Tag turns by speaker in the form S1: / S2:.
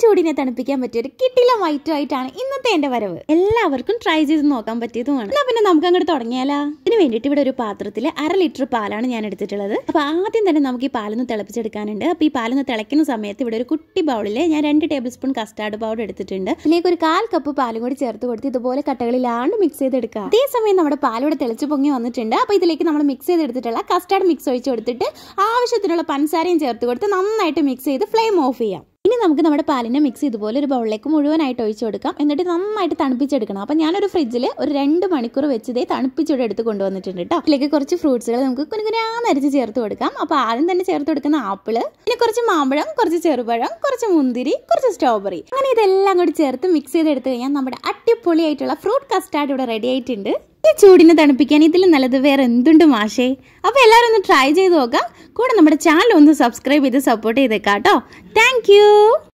S1: ചൂടിനെ തണുപ്പിക്കാൻ പറ്റിയ ഒരു കിട്ടില വൈറ്റ് ആയിട്ടാണ് ഇന്നത്തെ എന്റെ വരവ് എല്ലാവർക്കും ട്രൈ ചെയ്ത് നോക്കാൻ പറ്റിയതുമാണ് എന്നാ പിന്നെ നമുക്ക് അങ്ങോട്ട് തുടങ്ങിയാലോ ഇതിന് വേണ്ടിയിട്ട് ഇവിടെ ഒരു പാത്രത്തിൽ അര ലിറ്റർ പാലാണ് ഞാൻ എടുത്തിട്ടുള്ളത് അപ്പോൾ ആദ്യം തന്നെ നമുക്ക് ഈ പാലൊന്ന് തിളപ്പിച്ചെടുക്കാനുണ്ട് അപ്പോൾ ഈ പാലൊന്ന് തിളയ്ക്കുന്ന സമയത്ത് ഇവിടെ ഒരു കുട്ടി ബൗളിൽ ഞാൻ രണ്ട് ടേബിൾ സ്പൂൺ കസ്റ്റാർഡ് പൗഡർ എടുത്തിട്ടുണ്ട് ഇതിലേക്ക് ഒരു കാൽ കപ്പ് പാലും കൂടി ചേർത്ത് കൊടുത്ത് ഇതുപോലെ കട്ടകളിലാണ്ട് മിക്സ് ചെയ്തെടുക്കുക അതേ സമയം നമ്മുടെ പാലിവിടെ തിളച്ച് പൊങ്ങി വന്നിട്ടുണ്ട് അപ്പോൾ ഇതിലേക്ക് നമ്മൾ മിക്സ് ചെയ്തെടുത്തിട്ടുള്ള കസ്റ്റാർഡ് മിക്സ് ഒഴിച്ച് കൊടുത്തിട്ട് ആവശ്യത്തിനുള്ള പഞ്ചസാരയും ചേർത്ത് കൊടുത്ത് നന്നായിട്ട് മിക്സ് ചെയ്ത് ഫ്ലെയിം ഓഫ് ചെയ്യാം ഇനി നമുക്ക് നമ്മുടെ പാലിനെ മിക്സ് ഇതുപോലെ ഒരു ബൗളിലേക്ക് മുഴുവനായിട്ട് ഒഴിച്ചു കൊടുക്കാം എന്നിട്ട് നന്നായിട്ട് തണുപ്പിച്ചെടുക്കണം അപ്പോൾ ഞാനൊരു ഫ്രിഡ്ജിൽ ഒരു രണ്ട് മണിക്കൂർ വെച്ച് ഇതേ തണുപ്പിച്ചൂടെ എടുത്ത് കൊണ്ടുവന്നിട്ടുണ്ട് കേട്ടോ ഇതിലേക്ക് കുറച്ച് ഫ്രൂട്ട്സുകൾ നമുക്ക് നരച്ച് ചേർത്ത് കൊടുക്കാം അപ്പോൾ ആദ്യം തന്നെ ചേർത്ത് കൊടുക്കുന്ന ആപ്പിള് പിന്നെ കുറച്ച് മാമ്പഴം കുറച്ച് ചെറുപഴം കുറച്ച് മുന്തിരി കുറച്ച് സ്ട്രോബെറി അങ്ങനെ ഇതെല്ലാം കൂടി ചേർത്ത് മിക്സ് ചെയ്ത് എടുത്തു കഴിഞ്ഞാൽ നമ്മുടെ അടിപൊളിയായിട്ടുള്ള ഫ്രൂട്ട് കസ്റ്റാർഡ് ഇവിടെ റെഡി ആയിട്ടുണ്ട് ഈ ചൂടിനെ തണുപ്പിക്കാൻ ഇതിൽ നല്ലത് വേറെ എന്തുണ്ട് മാഷേ അപ്പോൾ എല്ലാവരും ഒന്ന് ട്രൈ ചെയ്ത് നോക്കാം കൂടെ നമ്മുടെ ചാനൽ ഒന്ന് സബ്സ്ക്രൈബ് ചെയ്ത് സപ്പോർട്ട് ചെയ്തേക്കാം കേട്ടോ താങ്ക്